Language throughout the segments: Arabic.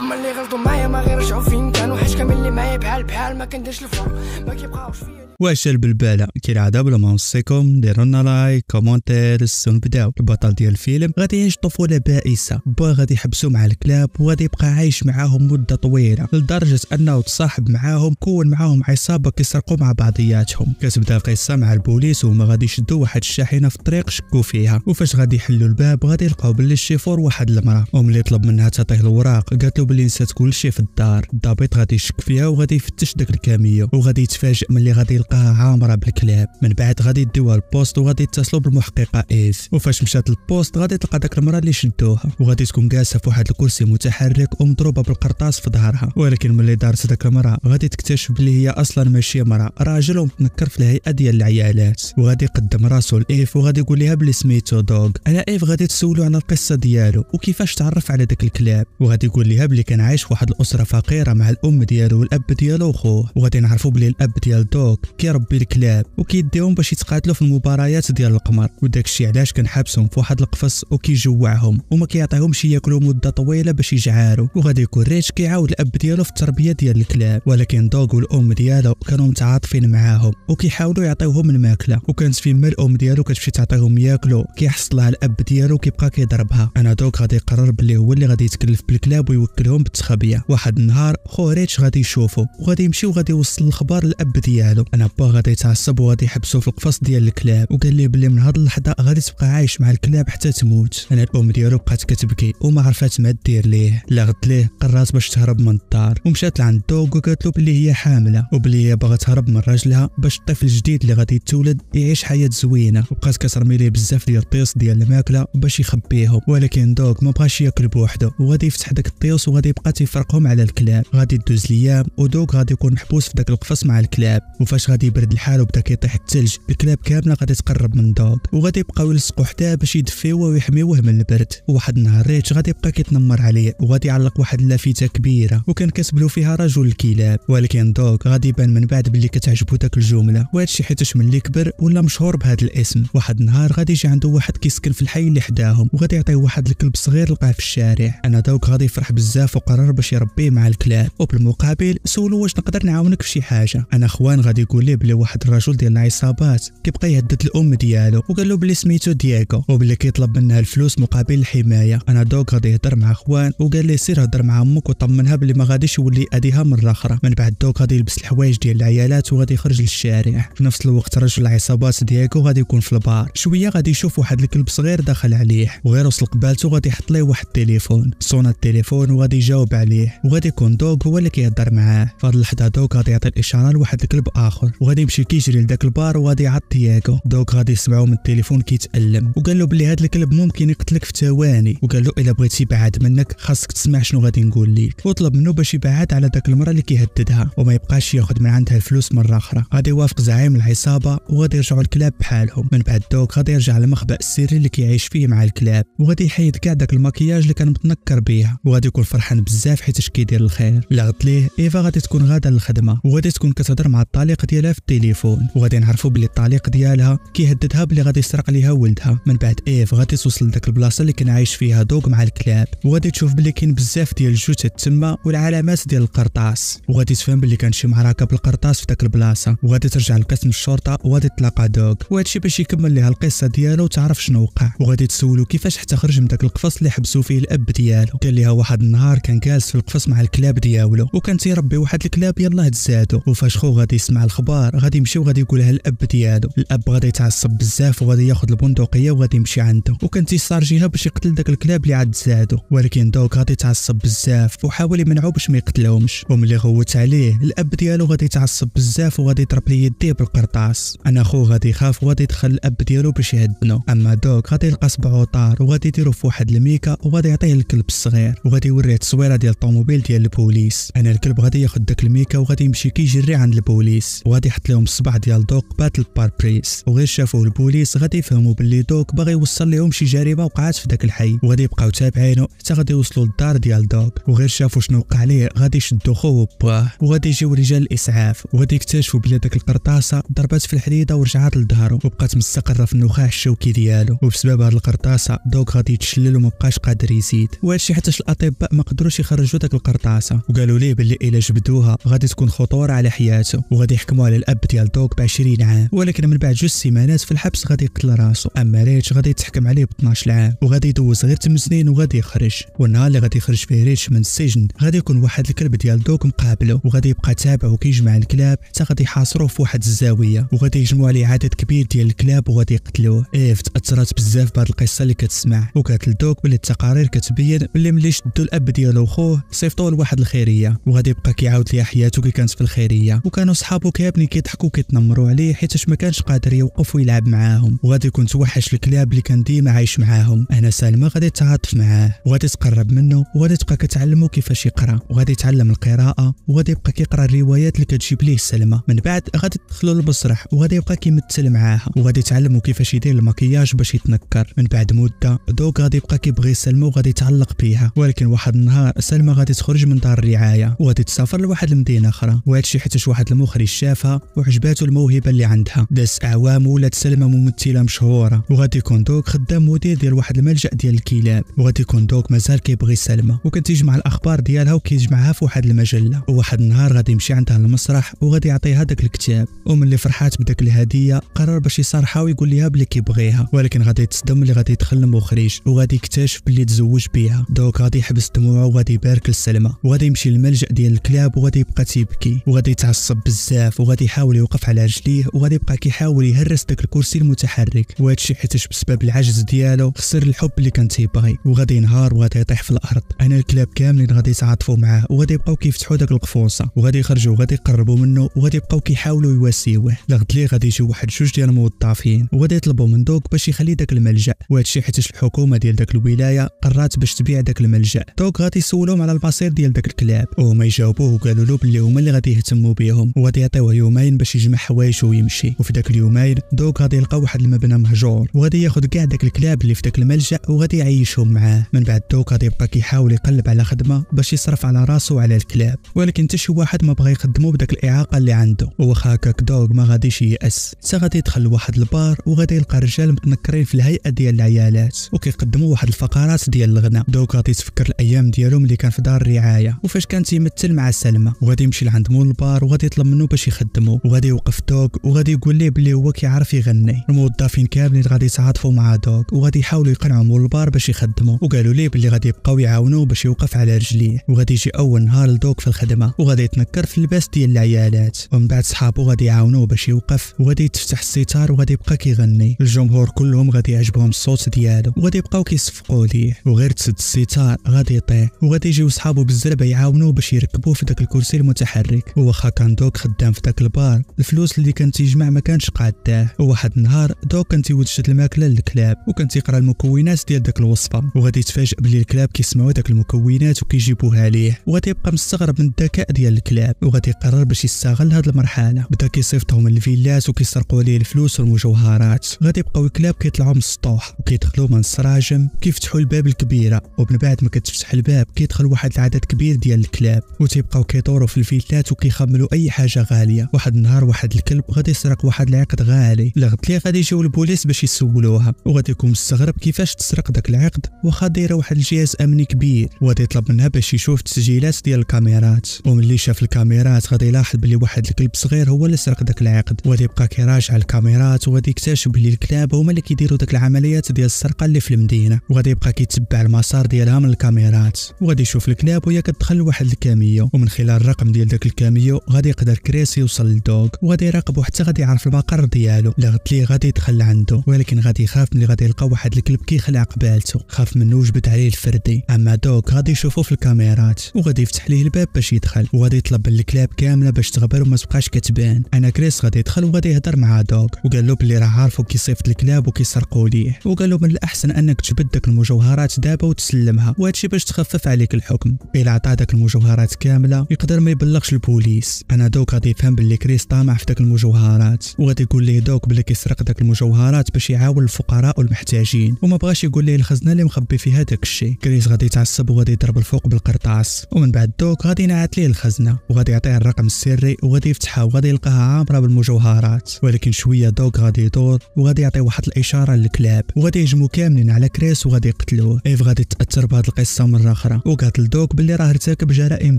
هما اللي غلطوا معايا ما غير رجعوا فين كانوا حاش كامل اللي معايا بحال بحال ما كنديرش الفور ما كيبقاوش فيا واش البلباله كالعاده بلا ما نوصيكم ديروا لنا لايك كومونتير نبداو البطل ديال الفيلم غادي يعيش طفوله بائسه با غادي يحبسو مع الكلاب وغادي يبقى عايش معاهم مده طويله لدرجه انه تصاحب معاهم كون معاهم عصابه كيسرقوا مع بعضياتهم كتبدا القصه مع البوليس وهما غادي يشدوا واحد الشاحنه في الطريق شكوا فيها وفاش غادي يحلوا الباب غادي يلقاو باللي الشيفور واحد المراه وملي طلب منها تعطيه الوراق قالت له بلي نسات كلشي في الدار الضابط غادي يشك فيها وغادي يفتش داك الكاميو وغادي يتفاجئ ملي غادي يلقاها عامره بالكلاب من بعد غادي يديوها للبوست وغادي يتصلوا بالمحققه ايف وفاش مشات للبوست غادي تلقى داك المراه اللي شدوها وغادي تكون جالسه في واحد الكرسي متحرك ومضروبه بالقرطاس في ظهرها ولكن ملي دارت داك المراه غادي تكتشف بلي هي اصلا ماشي مراه راجل ومتنكر في الهيئه ديال العيالات وغادي يقدم راسو لايف وغادي يقول لها بلي سميتو دوغ انا ايف غادي تسولو على القصه ديالو وكيفاش تعرف على داك الكلاب وغادي يقول لها بلي اللي كان عايش واحد الاسره فقيره مع الام ديالو والاب ديالو وخوه وغادي نعرفوا بلي الاب ديال دوك كيربي الكلاب وكيديهم باش يتقاتلوا في المباريات ديال القمر وداك الشيء علاش كنحبسهم في واحد القفص وكيجوعهم وما كيعطيهمش ياكلوا مده طويله باش يجعاروا وغادي يكون ريتش كيعاود الاب ديالو في التربيه ديال الكلاب ولكن دوغ والام ديالو كانوا متعاطفين معاهم وكيحاولوا يعطيوهم الماكله وكانت فيما الام ديالو كتمشي تعطيهم ياكلوا كيحصلها الاب ديالو كيبقى كيضربها انا دوك غادي يقرر بلي هو اللي غادي يتكلف بالكلاب ويوكل عقلهم بالتخبيه واحد النهار خوريتش غادي يشوفو وغادي يمشي وغادي يوصل الخبر للاب ديالو انا با غادي يتعصب وغادي يحبسو في القفص ديال الكلاب وقال ليه بلي من هاد اللحظه غادي تبقى عايش مع الكلاب حتى تموت انا الام ديالو بقات كتبكي وما عرفات ما دير ليه لا غد ليه قرات باش تهرب من الدار ومشات لعند دوغ وقالت له بلي هي حامله وبلي هي باغا تهرب من راجلها باش الطفل الجديد اللي غادي يتولد يعيش حياه زوينه وبقات كترمي ليه بزاف ديال الطيس ديال الماكله باش يخبيهم ولكن دوغ ما بغاش ياكل بوحدو وغادي يفتح داك الطيس وغادي يبقى تيفرقهم على الكلاب غادي دوز ليام ودوك غادي يكون محبوس في داك القفص مع الكلاب وفاش غادي يبرد الحال وبدا كيطيح الثلج الكلاب كامله غادي تقرب من دوك وغادي يبقاو يلصقوا حتى باش يدفيوه ويحميوه من البرد وواحد النهار ريتش غادي يبقى كيتنمر عليه وغادي يعلق واحد اللافته كبيره وكان كتبلو فيها رجل الكلاب ولكن دوك غادي يبان من بعد باللي كتعجبو داك الجمله وهادشي حيتاش ملي كبر ولا مشهور بهذا الاسم واحد النهار غادي يجي عنده واحد كيسكن في الحي اللي حداهم وغادي يعطيه واحد الكلب صغير لقاه في الشارع انا دوك غادي يفرح بزاف بزاف وقرر باش يربيه مع الكلاب وبالمقابل سولو واش نقدر نعاونك في شي حاجه انا خوان غادي يقول لي بلي واحد الرجل ديال العصابات كيبقى يهدد الام ديالو وقال له بلي سميتو دياغو وبلي كيطلب منها الفلوس مقابل الحمايه انا دوك غادي يهضر مع خوان وقال لي سير هضر مع امك وطمنها بلي ما غاديش يولي اديها مره اخرى من بعد دوك غادي يلبس الحوايج ديال العيالات وغادي يخرج للشارع في نفس الوقت رجل العصابات دياغو غادي يكون في البار شويه غادي يشوف واحد الكلب صغير داخل عليه وغير وصل قبالته غادي يحط ليه واحد التليفون صونا التليفون وغادي غادي يجاوب عليه وغادي يكون دوغ هو اللي كيهضر معاه فهاد اللحظه دوغ غادي يعطي الاشاره لواحد الكلب اخر وغادي يمشي كيجري لذاك البار وغادي يعط ياكو دوغ غادي يسمعو من التليفون كيتالم وقال له بلي هاد الكلب ممكن يقتلك في ثواني وقال له الا بغيتي بعاد منك خاصك تسمع شنو غادي نقول ليك وطلب منه باش يبعد على داك المراه اللي كيهددها وما يبقاش ياخذ من عندها الفلوس مره اخرى غادي يوافق زعيم العصابه وغادي يرجعوا الكلاب بحالهم من بعد دوغ غادي يرجع للمخبأ السري اللي كيعيش فيه مع الكلاب وغادي يحيد كاع داك المكياج اللي كان متنكر بيها وغادي يكون فرحان بزاف حيت كيدير الخير الا غلط ليه ايفا غادي تكون غادا للخدمه وغادي تكون كتهضر مع الطليق ديالها في التليفون وغادي نعرفوا بلي الطليق ديالها كيهددها بلي غادي يسرق ليها ولدها من بعد ايف غادي توصل لذاك البلاصه اللي كان عايش فيها دوغ مع الكلاب وغادي تشوف بلي كاين بزاف ديال الجثث تما والعلامات ديال القرطاس وغادي تفهم بلي كان شي معركه بالقرطاس في ذاك البلاصه وغادي ترجع لقسم الشرطه وغادي تلاقى دوغ وهادشي باش يكمل ليها القصه ديالو وتعرف شنو وقع وغادي تسولو كيفاش حتى خرج من ذاك القفص اللي حبسوا فيه الاب ديالو قال ليها واحد النهار نهار كان جالس في القفص مع الكلاب دياولو وكان تيربي واحد الكلاب يلاه تزادو وفاش خو غادي يسمع الخبار غادي يمشي وغادي يقولها الاب ديالو الاب غادي يتعصب بزاف وغادي ياخذ البندقيه وغادي يمشي عنده وكان تيسارجيها باش يقتل داك الكلاب اللي عاد زادو ولكن دوك غادي يتعصب بزاف وحاول يمنعو باش ما يقتلهمش وملي غوت عليه الاب ديالو غادي يتعصب بزاف وغادي يضرب ليه يديه بالقرطاس انا خو غادي يخاف وغادي يدخل الاب ديالو باش يهدنو اما دوك غادي يلقى صبعو طار وغادي يديرو في واحد الميكا وغادي يعطيه الكلب الصغير وغادي يوريه التصويره ديال الطوموبيل ديال البوليس انا الكلب غادي ياخذ داك الميكا وغادي يمشي كيجري عند البوليس وغادي يحط لهم الصبع ديال دوك بات الباربريس وغير شافوه البوليس غادي يفهموا باللي دوك باغي يوصل لهم شي جريمه وقعات في داك الحي وغادي يبقاو تابعينو حتى غادي يوصلوا للدار ديال دوك وغير شافوا شنو وقع ليه غادي يشدوا خوه وباه وغادي يجيو رجال الاسعاف وغادي يكتشفوا بلي داك القرطاسه ضربات في الحديده ورجعات لظهرو وبقات مستقره في النخاع الشوكي ديالو وبسبب هاد القرطاسه دوك غادي يتشلل ومبقاش قادر يزيد وهادشي حتى الاطباء ما قدروش يخرجوا داك القرطاسه وقالوا ليه باللي الا جبدوها غادي تكون خطوره على حياته وغادي يحكموا على الاب ديال دوك ب 20 عام ولكن من بعد جوج سيمانات في الحبس غادي يقتل راسو اما ريتش غادي يتحكم عليه ب 12 عام وغادي يدوز غير 8 سنين وغادي يخرج والنهار اللي غادي يخرج فيه ريتش من السجن غادي يكون واحد الكلب ديال دوك مقابله وغادي يبقى تابعه كيجمع الكلاب حتى غادي يحاصروه في واحد الزاويه وغادي يجمعوا عليه عدد كبير ديال الكلاب وغادي يقتلوه ايف تاثرت بزاف بهذه القصه اللي كتسمع وقالت لدوك باللي التقارير كتبين باللي ملي شدوا الاب ديالو خوه صيفطوه لواحد الخيريه وغادي يبقى كيعاود ليها حياته كي كانت في الخيريه وكانوا صحابو كابني كيضحكوا كيتنمروا عليه حيتاش ما كانش قادر يوقف ويلعب معاهم وغادي يكون توحش الكلاب اللي كان ديما عايش معاهم هنا سالمه غادي تعاطف معاه وغادي تقرب منه وغادي تبقى كتعلمو كيفاش يقرا وغادي يتعلم القراءه وغادي يبقى كيقرا الروايات اللي كتجيب ليه سلمى من بعد غادي تدخلو للمسرح وغادي يبقى كيمثل معاها وغادي يتعلمو كيفاش يدير المكياج باش يتنكر من بعد مده دوك غادي يبقى كيبغي سلمى وغادي يتعلق بيها ولكن واحد النهار سلمى غادي تخرج من دار الرعايه وغادي تسافر لواحد المدينه اخرى وهذا الشيء حيتاش واحد المخرج شافها وعجباتو الموهبه اللي عندها داس اعوام ولات سلمى ممثله مشهوره وغادي يكون دوك خدام مدير ديال واحد الملجا ديال الكلاب وغادي يكون دوك مازال كيبغي سلمى وكتجمع الاخبار ديالها وكيجمعها في واحد المجله وواحد النهار غادي يمشي عندها للمسرح وغادي يعطيها داك الكتاب ومن اللي فرحات بداك الهديه قرر باش يصارحها ويقول لها بلي كيبغيها ولكن غادي تصدم اللي غادي يدخل المخرج وغادي يكتشف بلي تزوج بها دوك غادي يحبس الدموع دموعه وغادي يبارك للسلمى وغادي يمشي للملجا ديال الكلاب وغادي يبقى تيبكي وغادي يتعصب بزاف وغادي يحاول يوقف على رجليه وغادي يبقى كيحاول يهرس داك الكرسي المتحرك وهادشي حيتاش بسبب العجز ديالو خسر الحب اللي كان تيبغي وغادي ينهار وغادي يطيح في الارض انا الكلاب كاملين غادي يتعاطفوا معاه وغادي يبقاو كيفتحوا داك القفوصه وغادي يخرجوا وغادي يقربوا منه وغادي يبقاو كيحاولوا يواسيوه لغد ليه غادي يجي واحد جوج ديال الموظفين وغادي يطلبوا من دوك باش يخلي داك الملجا الشيء حيتاش الحكومه ديال داك الولايه قررت باش تبيع داك الملجا دوك غادي يسولوهم على الباسير ديال داك الكلاب وهما يجاوبوه وقالوا له بلي هما اللي غادي يهتموا بيهم وغادي يعطيوه يومين باش يجمع حوايجه ويمشي وفي داك اليومين دوك غادي يلقى واحد المبنى مهجور وغادي ياخذ كاع داك الكلاب اللي في داك الملجا وغادي يعيشهم معاه من بعد دوك غادي يبقى كيحاول يقلب على خدمه باش يصرف على راسو وعلى الكلاب ولكن حتى شي واحد ما بغى يخدمو بداك الاعاقه اللي عنده وخا هكاك دوك ما غاديش ييأس حتى غادي يدخل لواحد البار وغادي يلقى رجال متنكرين في الهيئه ديال العيالات وكيقدموا واحد الفقرات ديال الغناء دوك غادي يتفكر الايام ديالهم اللي كان في دار الرعايه وفاش كان تيمثل مع سلمى وغادي يمشي لعند مول البار وغادي يطلب منه باش يخدمو وغادي يوقف دوك وغادي يقول ليه بلي هو كيعرف يغني الموظفين كاملين غادي يتعاطفوا مع دوك وغادي يحاولوا يقنعوا مول البار باش يخدمو وقالوا ليه بلي غادي يبقاو يعاونوه باش يوقف على رجليه وغادي يجي اول نهار لدوك في الخدمه وغادي يتنكر في اللباس ديال العيالات ومن بعد صحابو غادي يعاونوه باش يوقف وغادي تفتح الستار وغادي يبقى كيغني الجمهور كلهم غادي يعجبهم الصوت ديالو وغادي يبقاو كيصفقوا ليه وغير تسد الستار غادي يطير معاه وغادي يجيو صحابو بالزربه يعاونوه باش يركبوه في داك الكرسي المتحرك وواخا كان دوك خدام في داك البار الفلوس اللي كان تيجمع ما كانش قاداه وواحد النهار دوك كان تيوجد الماكله للكلاب وكان تيقرا المكونات ديال داك الوصفه وغادي يتفاجئ بلي الكلاب كيسمعوا داك المكونات وكيجيبوها ليه وغادي يبقى مستغرب من الذكاء ديال الكلاب وغادي يقرر باش يستغل هاد المرحله بدا كيصيفطهم للفيلات وكيسرقوا ليه الفلوس والمجوهرات غادي يبقاو الكلاب كيطلعوا من السطوح وكيدخلوا من السراجم كيفتحوا الباب الكبيره ومن بعد ما كتفتح الباب الباب كيدخل واحد العدد كبير ديال الكلاب وتيبقاو كيدوروا في الفيلات وكيخملوا اي حاجه غاليه واحد النهار واحد الكلب غادي يسرق واحد العقد غالي لغت ليه غادي يجيو البوليس باش يسولوها وغادي يكون مستغرب كيفاش تسرق داك العقد واخا دايره واحد الجهاز امني كبير وغادي يطلب منها باش يشوف التسجيلات ديال الكاميرات وملي شاف الكاميرات غادي يلاحظ بلي واحد الكلب صغير هو اللي سرق داك العقد وغادي يبقى كيراجع الكاميرات وغادي يكتشف بلي الكلاب هما اللي كيديروا داك العمليات ديال السرقه اللي في المدينه وغادي يبقى كيتبع المسار ديالها من الكاميرات وغادي يشوف الكناب وهي كتدخل لواحد الكاميه ومن خلال الرقم ديال داك الكاميه غادي يقدر كريس يوصل للدوغ وغادي يراقبو حتى غادي يعرف المقر ديالو لا غتلي غادي يدخل عنده ولكن غادي يخاف ملي غادي يلقى واحد الكلب كيخلع قبالته خاف منه وجبد عليه الفردي اما دوغ غادي يشوفو في الكاميرات وغادي يفتح ليه الباب باش يدخل وغادي يطلب الكلاب كامله باش تغبر وما تبقاش كتبان انا كريس غادي يدخل وغادي يهضر مع دوغ وقال له بلي راه عارفو كيصيفط الكلاب وكيسرقوا ليه وقال له من الاحسن انك تجبد داك المجوهرات دابا وتسلمها وهادشي باش تخاف يخفف عليك الحكم الا عطاتك المجوهرات كامله يقدر ما يبلغش البوليس انا دوك غادي يفهم باللي كريس طامع في داك المجوهرات وغادي يقول ليه دوك بلي كيسرق داك المجوهرات باش يعاون الفقراء والمحتاجين وما بغاش يقول ليه الخزنه اللي مخبي فيها داك الشيء كريس غادي يتعصب وغادي يضرب الفوق بالقرطاس ومن بعد دوك غادي ينعت ليه الخزنه وغادي يعطيه الرقم السري وغادي يفتحها وغادي يلقاها عامره بالمجوهرات ولكن شويه دوك غادي يدور وغادي يعطي واحد الاشاره للكلاب وغادي يهجموا كاملين على كريس وغادي يقتلوه ايف غادي تاثر بهذه القصه مره مره اخرى وقالت لدوك باللي راه ارتكب جرائم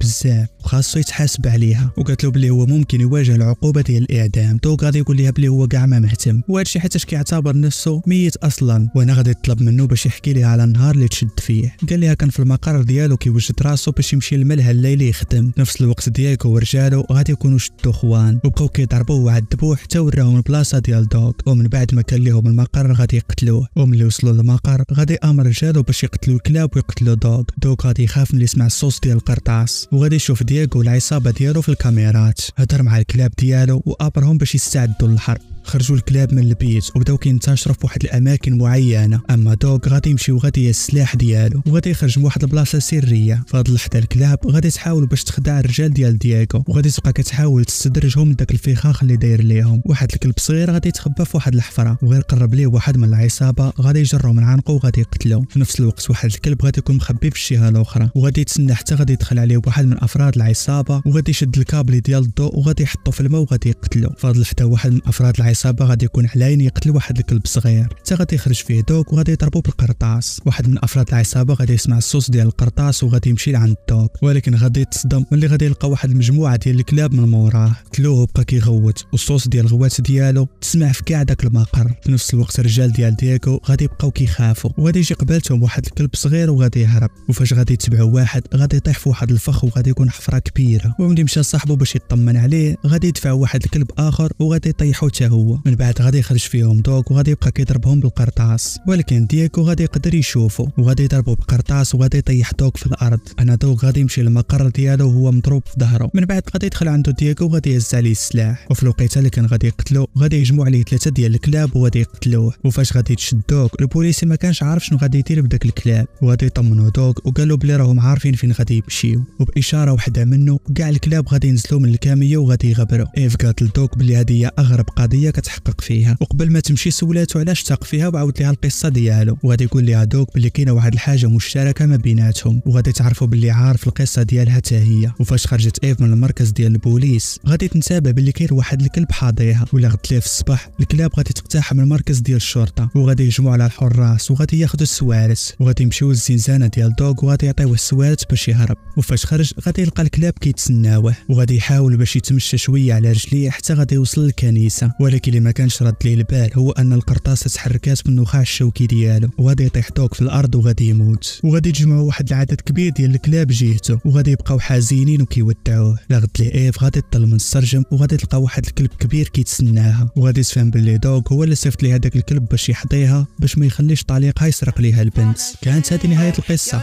بزاف وخاصو يتحاسب عليها وقالت له باللي هو ممكن يواجه العقوبه ديال الاعدام دوك غادي يقول لها باللي هو كاع ما مهتم وهادشي حيتاش كيعتبر نفسه ميت اصلا وانا غادي نطلب منه باش يحكي لها على النهار اللي تشد فيه قال لها كان في المقر ديالو كيوجد راسو باش يمشي للملهى الليلي يخدم نفس الوقت ديالك ورجالو غادي يكونوا شدو خوان وبقاو كيضربوه وعذبوه حتى وراهم البلاصه ديال دوك ومن بعد ما كان ليهم المقر غادي يقتلوه وملي وصلوا للمقر غادي امر رجالو باش يقتلوا الكلاب ويقتلوا دوك دوك غادي يخاف ملي يسمع الصوص ديال القرطاس وغادي يشوف دييغو العصابه ديالو في الكاميرات هضر مع الكلاب ديالو وابرهم باش يستعدوا للحرب خرجوا الكلاب من البيت وبداو كينتشروا في واحد الاماكن معينه اما دوك غادي يمشي وغادي السلاح ديالو وغادي يخرج من واحد البلاصه سريه في هاد اللحظه الكلاب غادي تحاول باش تخدع الرجال ديال دياغو وغادي تبقى كتحاول تستدرجهم من داك الفخاخ اللي داير ليهم واحد الكلب صغير غادي يتخبى في واحد الحفره وغير قرب ليه واحد من العصابه غادي يجرو من عنقه وغادي يقتلو في نفس الوقت واحد الكلب غادي يكون مخبي في الجهه الاخرى وغادي يتسنى حتى غادي يدخل عليه واحد من افراد العصابه وغادي يشد الكابل ديال الضوء وغادي يحطو في الماء وغادي يقتلو فهاد الحدا واحد من افراد العصابه غادي يكون علاين يقتل واحد الكلب صغير حتى غادي يخرج فيه دوك وغادي يضربو بالقرطاس واحد من افراد العصابه غادي يسمع الصوص ديال القرطاس وغادي يمشي لعند دوك ولكن غادي يتصدم ملي غادي يلقى واحد المجموعه ديال الكلاب من موراه قتلوه وبقى كيغوت والصوص ديال الغوات ديالو تسمع في كاع داك المقر في نفس الوقت الرجال ديال ديكو غادي يبقاو كيخافوا وغادي يجي قبالتهم واحد الكلب صغير وغادي يهرب فاش غادي يتبعو واحد غادي يطيح في واحد الفخ وغادي يكون حفره كبيره وملي مشى صاحبه باش يطمن عليه غادي يدفع واحد الكلب اخر وغادي يطيحو حتى هو من بعد غادي يخرج فيهم دوك وغادي يبقى كيضربهم بالقرطاس ولكن دياكو غادي يقدر يشوفو وغادي يضربو بقرطاس وغادي يطيح دوك في الارض انا دوك غادي يمشي للمقر ديالو وهو مضروب في ظهره من بعد غادي يدخل عندو دياكو وغادي يهز عليه السلاح وفي الوقيته اللي كان غادي يقتلو غادي يجمع عليه ثلاثه ديال الكلاب وغادي يقتلوه وفاش غادي تشدوك البوليسي ما كانش عارف شنو غادي يدير بداك الكلاب وغادي يطمنو دوك وقالوا بلي راهم عارفين فين غادي يمشيو وباشاره وحده منه كاع الكلاب غادي ينزلوا من الكاميه وغادي يغبروا ايف قالت لدوك بلي هذه هي اغرب قضيه كتحقق فيها وقبل ما تمشي سولاتو علاش تاق فيها وعاود ليها القصه ديالو وغادي يقول ليها دوك بلي كاينه واحد الحاجه مشتركه ما بيناتهم وغادي تعرفوا بلي عارف القصه ديالها حتى هي وفاش خرجت ايف من المركز ديال البوليس غادي تنتابع بلي كاين واحد الكلب حاضيها ولا غد في الصباح الكلاب غادي تقتحم المركز ديال الشرطه وغادي يجمعوا على الحراس وغادي ياخذوا السوارس وغادي يمشيو للزنزانه ديال دوك فوق وغادي يعطيوه السوارت باش يهرب وفاش خرج غادي يلقى الكلاب كيتسناوه وغادي يحاول باش يتمشى شويه على رجليه حتى غادي يوصل للكنيسه ولكن اللي ما كانش رد ليه البال هو ان القرطاسه تحركات النخاع الشوكي ديالو وغادي يطيح دوك في الارض وغادي يموت وغادي يجمعوا واحد العدد كبير ديال الكلاب جهته وغادي يبقاو حزينين وكيودعوه لغد لي ايف غادي تطل من السرجم وغادي تلقى واحد الكلب كبير كيتسناها وغادي تفهم باللي دوغ هو اللي صيفط ليه هذاك الكلب باش يحضيها باش ما يخليش طليقها يسرق ليها البنت كانت هذه نهايه القصه